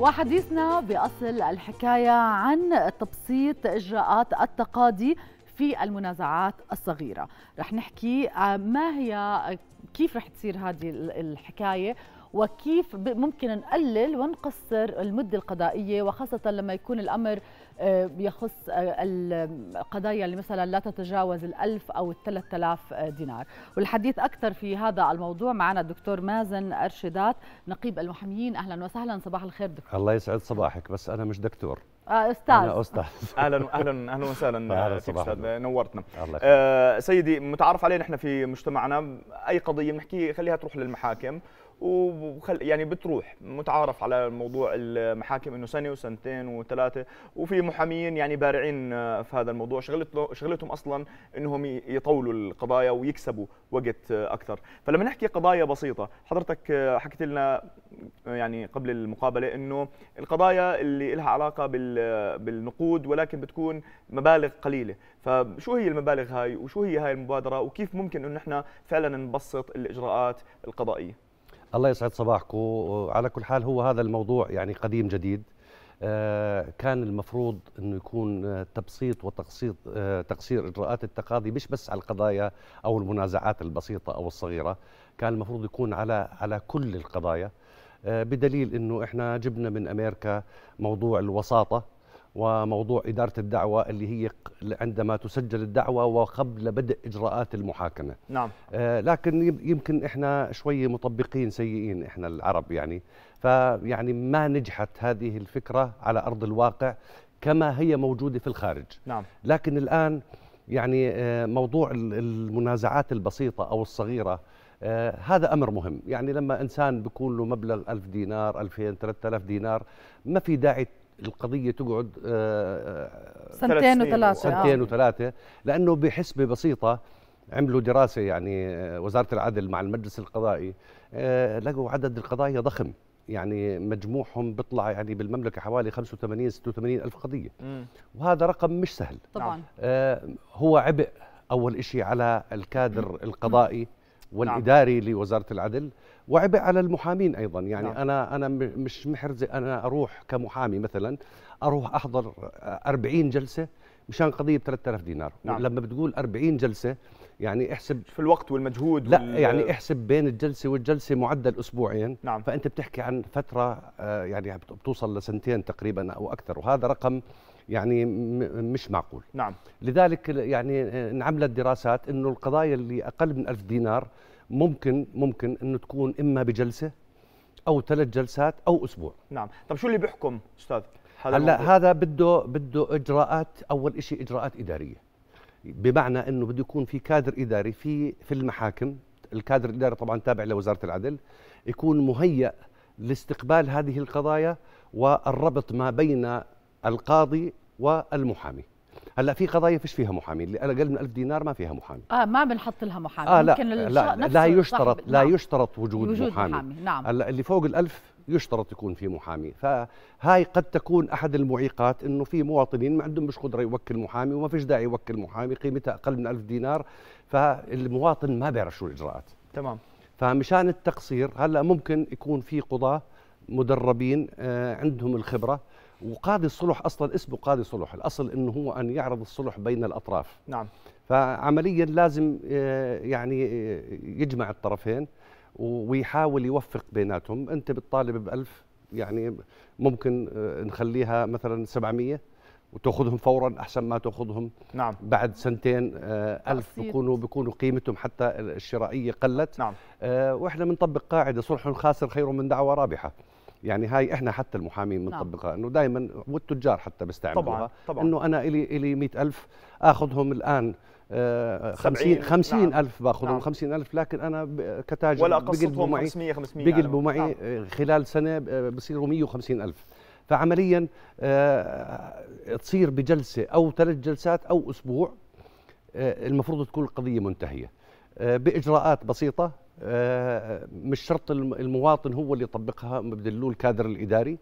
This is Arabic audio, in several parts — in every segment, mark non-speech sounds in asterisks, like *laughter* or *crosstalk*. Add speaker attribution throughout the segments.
Speaker 1: وحديثنا بأصل الحكاية عن تبسيط إجراءات التقاضي في المنازعات الصغيرة رح نحكي آه، ما هي كيف رح تصير هذه الحكاية وكيف ممكن نقلل ونقصر المده القضائيه وخاصه لما يكون الامر آه، يخص آه، القضايا اللي مثلا لا تتجاوز الألف أو الثلاث آلاف آه، دينار والحديث أكثر في هذا الموضوع معنا الدكتور مازن أرشدات نقيب المحاميين أهلا وسهلا صباح الخير دكتور
Speaker 2: الله يسعد صباحك بس أنا مش دكتور
Speaker 1: استاذ انا
Speaker 2: استاذ *laughs* اهلا اهلا اهلا وسهلا *laughs* استاذ نورتنا آه سيدي
Speaker 3: متعارف عليه نحن في مجتمعنا اي قضيه بنحكي خليها تروح للمحاكم وخل يعني بتروح متعارف على موضوع المحاكم انه سنه وسنتين وثلاثه وفي محامين يعني بارعين في هذا الموضوع شغلته شغلتهم اصلا انهم يطولوا القضايا ويكسبوا وقت اكثر فلما نحكي قضايا بسيطه حضرتك حكيت لنا يعني قبل المقابله انه القضايا اللي لها علاقه بالنقود ولكن بتكون مبالغ قليله فشو هي المبالغ هاي وشو هي هاي المبادره وكيف ممكن انه نحن فعلا نبسط الاجراءات القضائيه
Speaker 2: الله يسعد صباحكم على كل حال هو هذا الموضوع يعني قديم جديد آه، كان المفروض انه يكون آه، تبسيط وتقسيط آه، تقصير اجراءات التقاضي مش بس على القضايا او المنازعات البسيطه او الصغيره كان المفروض يكون على على كل القضايا بدليل انه احنا جبنا من امريكا موضوع الوساطه وموضوع إدارة الدعوة اللي هي عندما تسجل الدعوة وقبل بدء إجراءات المحاكمة نعم آه لكن يمكن إحنا شوي مطبقين سيئين إحنا العرب يعني فيعني ما نجحت هذه الفكرة على أرض الواقع كما هي موجودة في الخارج نعم لكن الآن يعني آه موضوع المنازعات البسيطة أو الصغيرة آه هذا أمر مهم يعني لما إنسان بيكون له مبلغ ألف دينار ألفين ثلاثة ألف دينار ما في داعي القضيه تقعد آه، آه، سنتين وثلاثه آه. سنتين وثلاثه لانه بحسبه بسيطه عملوا دراسه يعني وزاره العدل مع المجلس القضائي لقوا عدد القضايا ضخم يعني مجموعهم بيطلع يعني بالمملكه حوالي 85 86 الف قضيه مم. وهذا رقم مش سهل طبعا نعم. هو عبء اول شيء على الكادر القضائي والاداري نعم. لوزاره العدل وعبء على المحامين ايضا يعني نعم. انا انا مش محرز انا اروح كمحامي مثلا اروح احضر 40 جلسه مشان قضيه ب 3000 دينار نعم. لما بتقول 40 جلسه يعني احسب في الوقت والمجهود لا وال... يعني احسب بين الجلسه والجلسه معدل اسبوعين نعم. فانت بتحكي عن فتره آه، يعني بتوصل لسنتين تقريبا او اكثر وهذا رقم يعني مش معقول نعم لذلك يعني آه، انعملت دراسات انه القضايا اللي اقل من 1000 دينار ممكن ممكن انه تكون اما بجلسه او ثلاث جلسات او اسبوع نعم طب شو اللي بيحكم استاذ هذا هلا هذا بده بده اجراءات اول شيء اجراءات اداريه بمعنى انه بده يكون في كادر اداري في في المحاكم الكادر الاداري طبعا تابع لوزاره العدل يكون مهيئ لاستقبال هذه القضايا والربط ما بين القاضي والمحامي هلا في قضايا فيش فيها محامي اللي اقل من 1000 دينار ما فيها محامي
Speaker 1: اه ما بنحط لها محامي آه لا ممكن لا, لا, لا يشترط لا نعم.
Speaker 2: يشترط وجود, وجود محامي. محامي نعم هلا اللي فوق ال1000 يشترط يكون في محامي فهاي قد تكون احد المعيقات انه في مواطنين ما عندهم مش قدره يوكل محامي وما فيش داعي يوكل محامي قيمتها اقل من 1000 دينار فالمواطن ما بيعرف شو الاجراءات تمام فمشان التقصير هلا ممكن يكون في قضاه مدربين آه، عندهم الخبره وقاضي الصلح اصلا اسمه قاضي صلح الاصل انه هو ان يعرض الصلح بين الاطراف نعم فعمليا لازم آه، يعني آه، يجمع الطرفين ويحاول يوفق بيناتهم انت بتطالب ب 1000 يعني ممكن آه، نخليها مثلا 700 وتاخذهم فورا احسن ما تاخذهم نعم. بعد سنتين آه ألف بيكونوا بيكونوا قيمتهم حتى الشرائيه قلت نعم. واحنا بنطبق قاعده صلح خاسر خير من دعوه رابحه يعني هاي احنا حتى المحامين نعم. بنطبقها نعم. انه دائما والتجار حتى بيستعملوها طبعا طبعا انه انا الي الي 100000 اخذهم الآن 50 آه، 50 نعم. ألف باخذهم نعم. 50 ألف لكن أنا كتاجر ولا قصتهم 500 500 بيقلبوا معي نعم. آه، خلال سنة آه، بصيروا 150 ألف فعمليا تصير بجلسة أو ثلاث جلسات أو أسبوع المفروض تكون القضية منتهية بإجراءات بسيطة آه، مش شرط المواطن هو اللي يطبقها بدلوه الكادر الاداري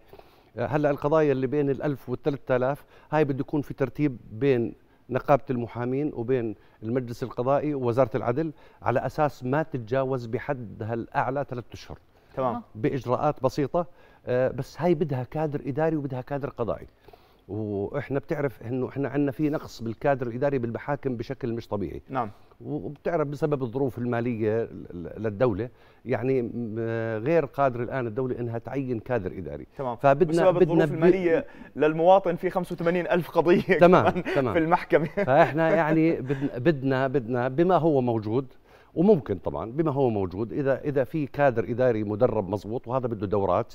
Speaker 2: آه، هلا القضايا اللي بين ال1000 وال3000 هاي بده يكون في ترتيب بين نقابه المحامين وبين المجلس القضائي ووزاره العدل على اساس ما تتجاوز بحدها الاعلى ثلاثة اشهر تمام باجراءات بسيطه آه، بس هاي بدها كادر اداري وبدها كادر قضائي واحنا بتعرف انه احنا عندنا في نقص بالكادر الاداري بالمحاكم بشكل مش طبيعي نعم وبتعرف بسبب الظروف الماليه للدوله يعني غير قادر الان الدوله انها تعين كادر اداري تمام فبدنا بسبب بدنا الظروف الماليه للمواطن في 85 الف
Speaker 3: قضيه *laughs* تمام, تمام في المحكمه *laughs* فاحنا يعني
Speaker 2: بدنا بدنا بدنا بما هو موجود وممكن طبعا بما هو موجود اذا اذا في كادر اداري مدرب مضبوط وهذا بده دورات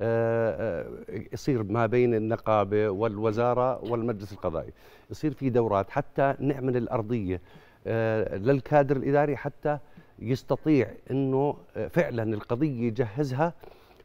Speaker 2: آه، آه، يصير ما بين النقابه والوزاره والمجلس القضائي يصير في دورات حتى نعمل الارضيه آه، للكادر الاداري حتى يستطيع انه فعلا القضيه يجهزها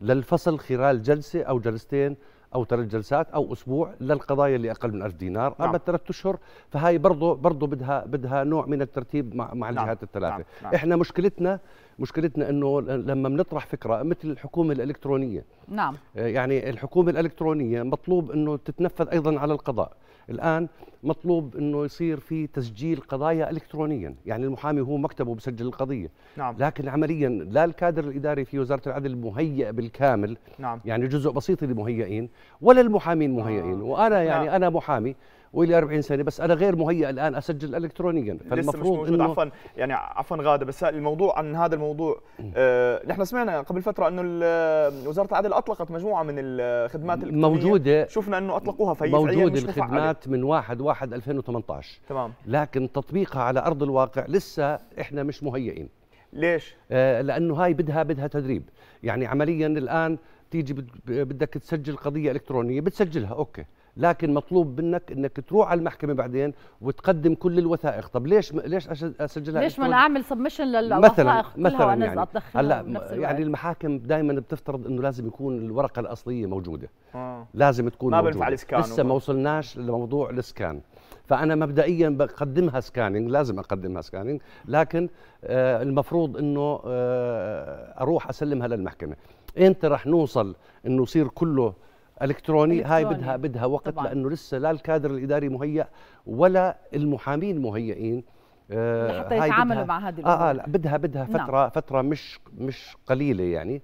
Speaker 2: للفصل خلال جلسه او جلستين او ثلاث جلسات او اسبوع للقضايا اللي اقل من 1000 دينار نعم. اما الثلاث اشهر فهي برضه برضه بدها بدها نوع من الترتيب مع, مع نعم. الجهات الثلاثه نعم. نعم. احنا مشكلتنا مشكلتنا انه لما بنطرح فكره مثل الحكومه الالكترونيه نعم آه، يعني الحكومه الالكترونيه مطلوب انه تتنفذ ايضا على القضاء الان مطلوب انه يصير في تسجيل قضايا الكترونيا يعني المحامي هو مكتبه بسجل القضيه نعم. لكن عمليا لا الكادر الاداري في وزاره العدل مهيئ بالكامل نعم. يعني جزء بسيط اللي مهيئين ولا المحامين مهيئين آه. وانا يعني نعم. انا محامي ولي 40 سنه بس انا غير مهيئ الان اسجل الكترونيا فالمفروض لسه مش موجود عفوا يعني عفوا غاده بس الموضوع
Speaker 3: عن هذا الموضوع آه نحن سمعنا قبل فتره انه آه، وزاره العدل اطلقت مجموعه من الخدمات آه، الالكترونيه موجوده شفنا انه اطلقوها فهي موجوده الخدمات
Speaker 2: من 1 1 2018 تمام لكن تطبيقها على ارض الواقع لسه احنا مش مهيئين ليش؟ آه لانه هاي بدها بدها تدريب، يعني عمليا الان تيجي بدك تسجل قضيه الكترونيه بتسجلها اوكي، لكن مطلوب منك انك تروح على المحكمه بعدين وتقدم كل الوثائق طب ليش م... ليش اسجلها ليش ما نعمل
Speaker 1: سبمشن للوثائق مثلا مثلا يعني هلا يعني
Speaker 2: المحاكم دائما بتفترض انه لازم يكون الورقه الاصليه موجوده آه. لازم تكون ما موجوده الاسكان لسه ما وصلناش لموضوع الاسكان فانا مبدئيا بقدمها سكاننج لازم اقدمها سكاننج لكن آه المفروض انه آه اروح اسلمها للمحكمه امتى رح نوصل انه يصير كله الكتروني هاي بدها بدها وقت طبعاً. لانه لسه لا الكادر الاداري مهيئ ولا المحامين مهيئين آه حتى يتعاملوا مع هذه الامور اه اه لا بدها بدها نعم. فتره نعم. فتره مش مش قليله يعني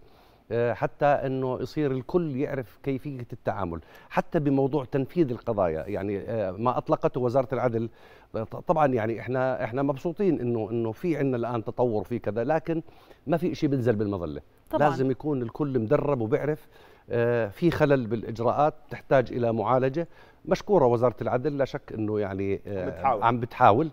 Speaker 2: آه، حتى انه يصير الكل يعرف كيفيه التعامل حتى بموضوع تنفيذ القضايا يعني آه، ما اطلقته وزاره العدل طبعا يعني احنا احنا مبسوطين انه انه في عندنا الان تطور في كذا لكن ما في شيء بنزل بالمظله طبعا. لازم يكون الكل مدرب وبيعرف آه، في خلل بالاجراءات تحتاج الى معالجه مشكوره وزاره العدل لا شك انه يعني بتحاول. عم بتحاول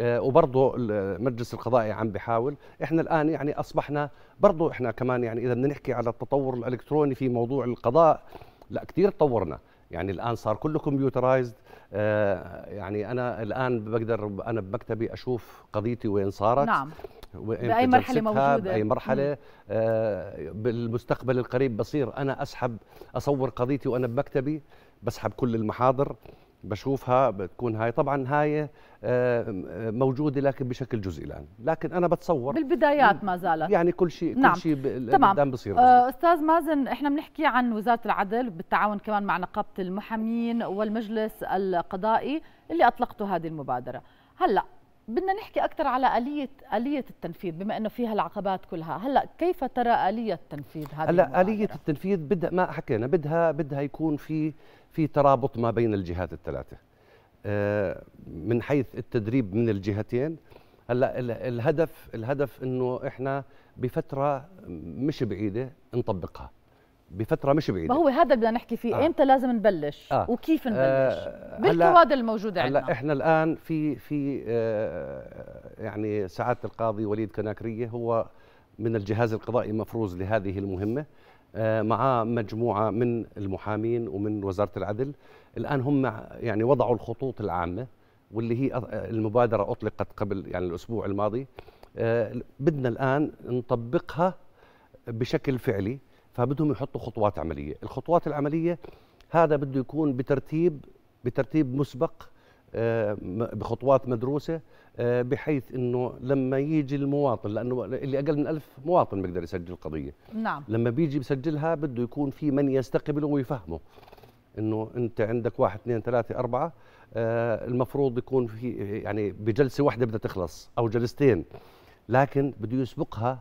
Speaker 2: آه، وبرضه المجلس القضائي يعني عم بحاول احنا الان يعني اصبحنا برضه احنا كمان يعني اذا بدنا نحكي على التطور الالكتروني في موضوع القضاء لا كثير تطورنا يعني الان صار كله كمبيوترايزد آه، يعني انا الان بقدر انا بمكتبي اشوف قضيتي وين صارت نعم باي مرحله موجوده باي مرحله آه بالمستقبل القريب بصير انا اسحب اصور قضيتي وانا بمكتبي بسحب كل المحاضر بشوفها بتكون هاي طبعا هاي آه، موجوده لكن بشكل جزئي الان لكن انا بتصور
Speaker 1: بالبدايات ما زالت
Speaker 2: يعني كل شيء نعم. كل شيء قدام بصير آه،
Speaker 1: استاذ مازن احنا بنحكي عن وزاره العدل بالتعاون كمان مع نقابه المحامين والمجلس القضائي اللي اطلقتوا هذه المبادره هلا بدنا نحكي اكثر على اليه اليه التنفيذ بما انه فيها العقبات كلها هلا كيف ترى اليه تنفيذ هذه هلا
Speaker 2: اليه التنفيذ بدها ما حكينا بدها بدها يكون في في ترابط ما بين الجهات الثلاثه آه، من حيث التدريب من الجهتين هلا الهدف الهدف انه احنا بفتره مش بعيده نطبقها بفتره مش بعيده ما هو
Speaker 1: هذا اللي بدنا نحكي فيه آه. امتى لازم نبلش آه. وكيف نبلش آه.
Speaker 2: بالكوادر الموجوده عندنا هلا احنا الان في في آه يعني سعاده القاضي وليد كناكريه هو من الجهاز القضائي مفروز لهذه المهمه آه مع مجموعه من المحامين ومن وزاره العدل الان هم يعني وضعوا الخطوط العامه واللي هي المبادره اطلقت قبل يعني الاسبوع الماضي آه بدنا الان نطبقها بشكل فعلي فبدهم يحطوا خطوات عمليه الخطوات العمليه هذا بده يكون بترتيب بترتيب مسبق آه، بخطوات مدروسة آه، بحيث أنه لما يجي المواطن لأنه اللي أقل من ألف مواطن بيقدر يسجل قضية نعم. لما بيجي بسجلها بده يكون في من يستقبله ويفهمه أنه أنت عندك واحد اثنين ثلاثة أربعة آه، المفروض يكون في يعني بجلسة واحدة بدها تخلص أو جلستين لكن بده يسبقها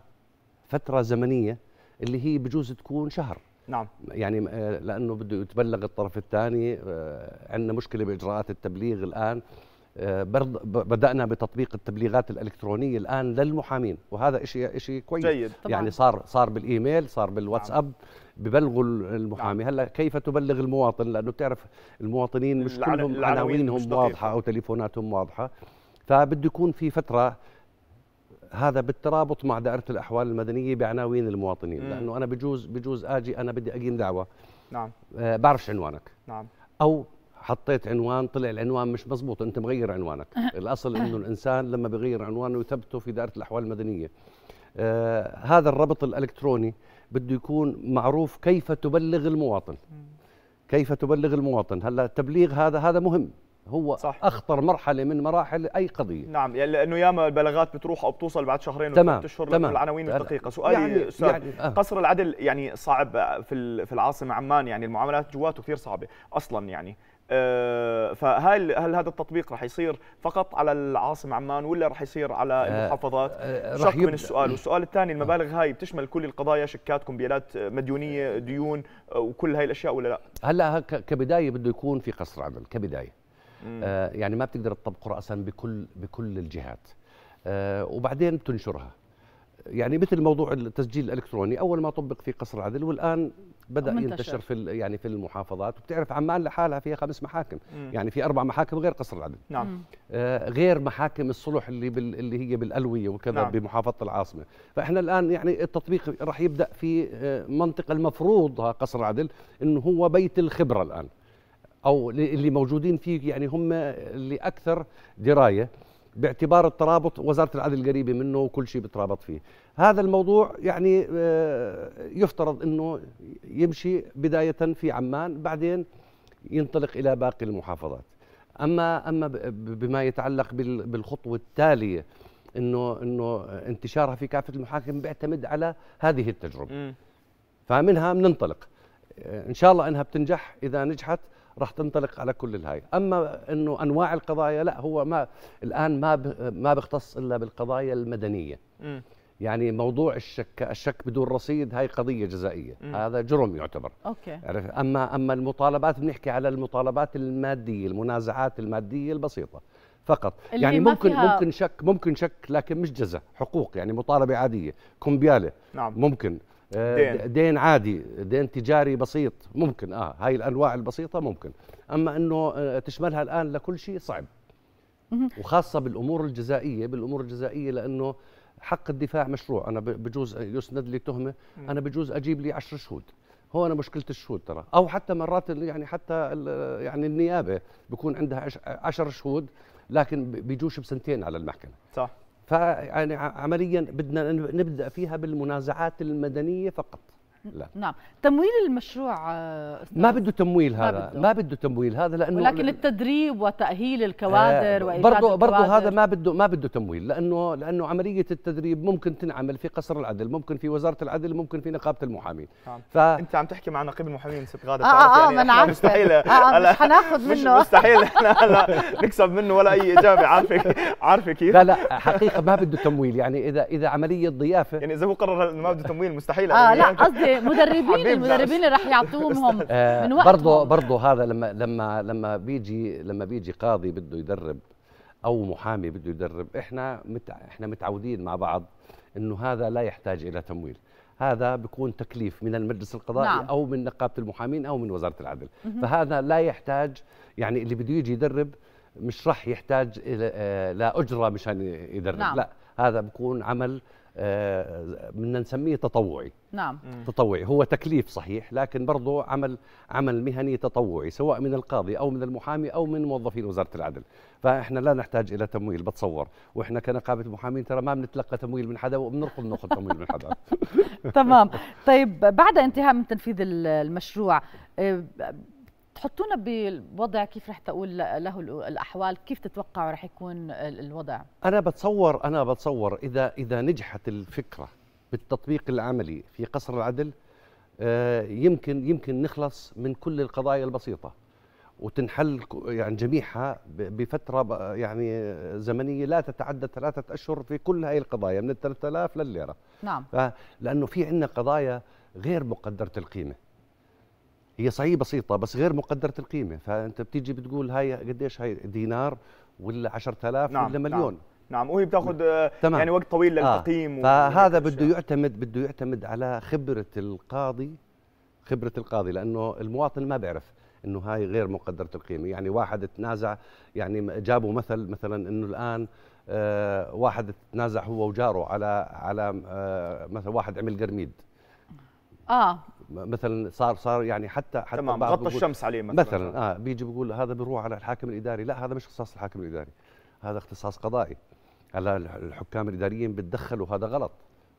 Speaker 2: فترة زمنية اللي هي بجوز تكون شهر نعم يعني آه، لانه بده يتبلغ الطرف الثاني آه، عندنا مشكله باجراءات التبليغ الان آه، بدأنا بتطبيق التبليغات الإلكترونية الآن للمحامين وهذا شيء شيء كويس جيد. طبعاً. يعني صار صار بالإيميل صار بالواتساب نعم. ببلغوا المحامي نعم. هلا كيف تبلغ المواطن لأنه بتعرف المواطنين مش كلهم عناوينهم واضحة أو تليفوناتهم واضحة فبده يكون في فترة هذا بالترابط مع دائره الاحوال المدنيه بعناوين المواطنين مم. لانه انا بجوز بجوز اجي انا بدي اقيم دعوه نعم آه بعرفش عنوانك نعم او حطيت عنوان طلع العنوان مش مزبوط انت مغير عنوانك *laughs* الاصل انه الانسان لما بغير عنوانه يثبته في دائره الاحوال المدنيه آه هذا الربط الالكتروني بده يكون معروف كيف تبلغ المواطن كيف تبلغ المواطن هلا التبليغ هذا هذا مهم هو صح. اخطر مرحله من مراحل اي قضيه نعم يعني
Speaker 3: لانه ياما البلاغات بتروح او بتوصل بعد شهرين وثلاث اشهر تمام العناوين الدقيقه سؤالي يعني يعني آه. قصر العدل يعني صعب في في العاصمه عمان يعني المعاملات جواته كثير صعبه اصلا يعني آه، فهل هل هذا التطبيق راح يصير فقط على العاصمه عمان ولا راح يصير على آه، المحافظات؟ أه شق من السؤال، والسؤال الثاني المبالغ آه. هاي بتشمل كل القضايا شيكات كمبيالات مديونيه ديون وكل هاي الاشياء ولا لا؟
Speaker 2: هلا كبدايه بده يكون في قصر عدل كبدايه آه، يعني ما بتقدر تطبقه راسا بكل بكل الجهات آه، وبعدين بتنشرها يعني مثل موضوع التسجيل الالكتروني اول ما طبق في قصر العدل والان بدا منتشر. ينتشر في يعني في المحافظات وبتعرف عمان لحالها فيها خمس محاكم مم. يعني في اربع محاكم غير قصر العدل نعم آه غير محاكم الصلح اللي بال اللي هي بالالويه وكذا نعم. بمحافظه العاصمه فاحنا الان يعني التطبيق راح يبدا في آه، منطقه المفروض قصر العدل انه هو بيت الخبره الان او اللي موجودين فيه يعني هم اللي اكثر درايه باعتبار الترابط وزاره العدل قريبه منه وكل شيء بترابط فيه هذا الموضوع يعني آه، يفترض انه يمشي بدايه في عمان بعدين ينطلق الى باقي المحافظات اما اما بما يتعلق بالخطوه التاليه انه انه انتشارها في كافه المحاكم بيعتمد على هذه التجربه فمنها بننطلق آه، ان شاء الله انها بتنجح اذا نجحت راح تنطلق على كل الهاي اما انه انواع القضايا لا هو ما الان ما ما بيختص الا بالقضايا المدنيه م. يعني موضوع الشك الشك بدون رصيد هاي قضيه جزائيه م. هذا جرم يعتبر اوكي اما اما المطالبات بنحكي على المطالبات الماديه المنازعات الماديه البسيطه فقط يعني ممكن ممكن شك ممكن شك لكن مش جزاء حقوق يعني مطالبه عاديه كمبياله نعم. ممكن دين. دين عادي دين تجاري بسيط ممكن اه هاي الانواع البسيطه ممكن اما انه آه، تشملها الان لكل شيء صعب وخاصه بالامور الجزائيه بالامور الجزائيه لانه حق الدفاع مشروع انا بجوز يسند لي تهمه انا بجوز اجيب لي عشر شهود هو أنا مشكله الشهود ترى او حتى مرات يعني حتى يعني النيابه بكون عندها عشر شهود لكن بيجوش بسنتين على المحكمه صح فعمليا يعني بدنا نبدا فيها بالمنازعات المدنيه فقط لا نعم
Speaker 1: تمويل المشروع آه،
Speaker 2: أستاذ. ما بده تمويل هذا ما بده, تمويل هذا لانه ولكن
Speaker 1: التدريب وتاهيل الكوادر آه برضو برضه برضه هذا ما
Speaker 2: بده ما بده تمويل لانه لانه عمليه التدريب ممكن تنعمل في قصر العدل ممكن في وزاره العدل ممكن في نقابه المحامين نعم. ف... انت عم تحكي مع نقيب المحامين ست غاده اه اه يعني ما آه مستحيل آه مش حناخذ منه مش مستحيل لا هلا نكسب منه ولا اي اجابه عارفه عارفه كيف لا لا حقيقه ما بده تمويل يعني اذا اذا عمليه ضيافه يعني اذا هو قرر انه ما بده تمويل مستحيل اه لا يعني قصدي مدربين المدربين اللي
Speaker 1: راح يعطوهم من آه، وقت برضه
Speaker 2: برضه هذا لما لما لما بيجي لما بيجي قاضي بده يدرب او محامي بده يدرب احنا متع احنا متعودين مع بعض انه هذا لا يحتاج الى تمويل هذا بيكون تكليف من المجلس القضائي نعم. او من نقابه المحامين او من وزاره العدل فهذا لا يحتاج يعني اللي بده يجي يدرب مش راح يحتاج آه، لا اجره مشان يدرب نعم. لا هذا بيكون عمل آه، بدنا نسميه تطوعي نعم تطوعي هو تكليف صحيح لكن برضه عمل عمل مهني تطوعي سواء من القاضي او من المحامي او من موظفين وزاره العدل فاحنا لا نحتاج الى تمويل بتصور واحنا كنقابه محامين ترى ما بنتلقى تمويل من حدا وبنرفض ناخذ تمويل من حدا
Speaker 1: *laughs* تمام طيب بعد انتهاء من تنفيذ المشروع آه، تحطونا بوضع كيف رح تقول له الاحوال كيف تتوقعوا رح يكون الوضع
Speaker 2: انا بتصور انا بتصور اذا اذا نجحت الفكره بالتطبيق العملي في قصر العدل آه، يمكن يمكن نخلص من كل القضايا البسيطه وتنحل يعني جميعها بفتره يعني زمنيه لا تتعدى ثلاثه اشهر في كل هاي القضايا من ال 3000 للليره نعم لانه في عندنا قضايا غير مقدره القيمه هي صحيح بسيطه بس غير مقدره القيمه فانت بتيجي بتقول هاي قديش هاي دينار ولا 10000 نعم ولا نعم. مليون نعم.
Speaker 3: نعم وهي بتاخذ تمام. يعني وقت طويل آه. للتقييم آه.
Speaker 2: فهذا بده يعتمد بده يعتمد على خبره القاضي خبره القاضي لانه المواطن ما بيعرف انه هاي غير مقدره القيمه يعني واحد تنازع يعني جابوا مثل مثلا انه الان آه واحد تنازع هو وجاره على على آه مثلا واحد عمل قرميد اه مثلا صار صار يعني حتى حتى تمام غطى الشمس عليه مثلا مثلا اه بيجي بيقول هذا بيروح على الحاكم الاداري لا هذا مش اختصاص الحاكم الاداري هذا اختصاص قضائي هلا الحكام الاداريين بتدخلوا هذا غلط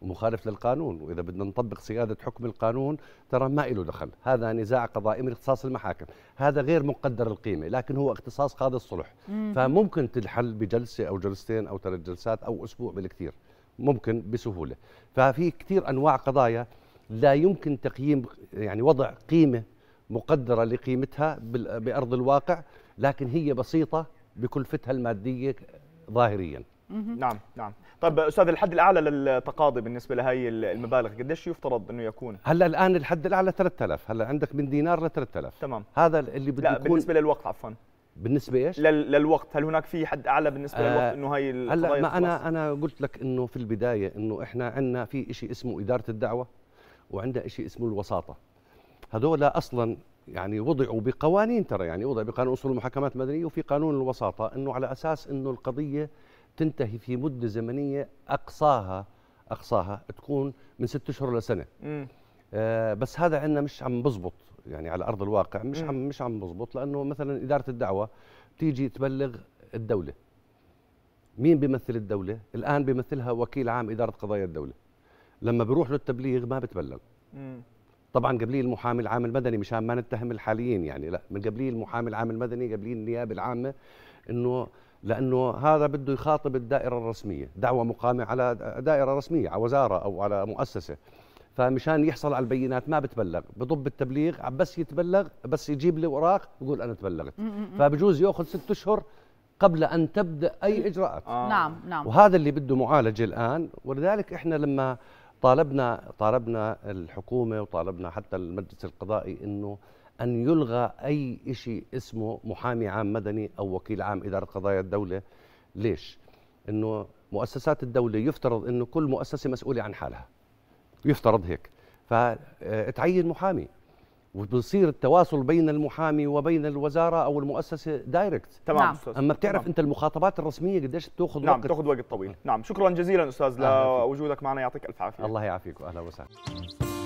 Speaker 2: ومخالف للقانون واذا بدنا نطبق سياده حكم القانون ترى ما له دخل هذا نزاع قضائي من اختصاص المحاكم هذا غير مقدر القيمه لكن هو اختصاص قاضي الصلح فممكن تنحل بجلسه او جلستين او ثلاث جلسات او اسبوع بالكثير ممكن بسهوله ففي كثير انواع قضايا لا يمكن تقييم يعني وضع قيمه مقدره لقيمتها بارض الواقع لكن هي بسيطه بكلفتها الماديه ظاهريا نعم نعم
Speaker 3: طيب استاذ الحد الاعلى للتقاضي بالنسبه لهي المبالغ قديش يفترض انه يكون
Speaker 2: هلا الان الحد الاعلى 3000 هلا عندك من دينار ل 3000 تمام هذا اللي بده يكون بالنسبه للوقت عفوا بالنسبه ايش
Speaker 3: للوقت هل هناك في حد اعلى بالنسبه آه للوقت انه هي هلا ما انا
Speaker 2: انا قلت لك انه في البدايه انه احنا عندنا في شيء اسمه اداره الدعوه وعندها شيء اسمه الوساطه هذول اصلا يعني وضعوا بقوانين ترى يعني وضع بقانون اصول المحاكمات المدنيه وفي قانون الوساطه انه على اساس انه القضيه تنتهي في مده زمنيه اقصاها اقصاها تكون من ست اشهر لسنه آه بس هذا عندنا مش عم بزبط يعني على ارض الواقع مش م. عم مش عم بزبط لانه مثلا اداره الدعوه بتيجي تبلغ الدوله مين بيمثل الدوله الان بيمثلها وكيل عام اداره قضايا الدوله لما بروح للتبليغ ما بتبلغ طبعا قبليه المحامي العام المدني مشان ما نتهم الحاليين يعني لا من قبليه المحامي العام المدني قبليه النيابه العامه انه لانه هذا بده يخاطب الدائره الرسميه دعوه مقامه على دائره رسميه على وزاره او على مؤسسه فمشان يحصل على البينات ما بتبلغ بضب التبليغ بس يتبلغ بس يجيب لي اوراق يقول انا تبلغت فبجوز ياخذ ست اشهر قبل ان تبدا اي اجراءات آه. نعم نعم وهذا اللي بده معالجه الان ولذلك احنا لما طالبنا طالبنا الحكومه وطالبنا حتى المجلس القضائي انه ان يلغى اي شيء اسمه محامي عام مدني او وكيل عام اداره قضايا الدوله ليش انه مؤسسات الدوله يفترض انه كل مؤسسه مسؤوله عن حالها يفترض هيك فتعين آه، محامي وبصير التواصل بين المحامي وبين الوزاره او المؤسسه دايركت تمام نعم. اما بتعرف نعم. انت المخاطبات الرسميه قديش بتاخذ نعم وقت نعم بتاخذ وقت
Speaker 3: طويل نعم, نعم، شكرا جزيلا استاذ لوجودك معنا يعطيك الف عافيه الله يعافيك واهلا وسهلا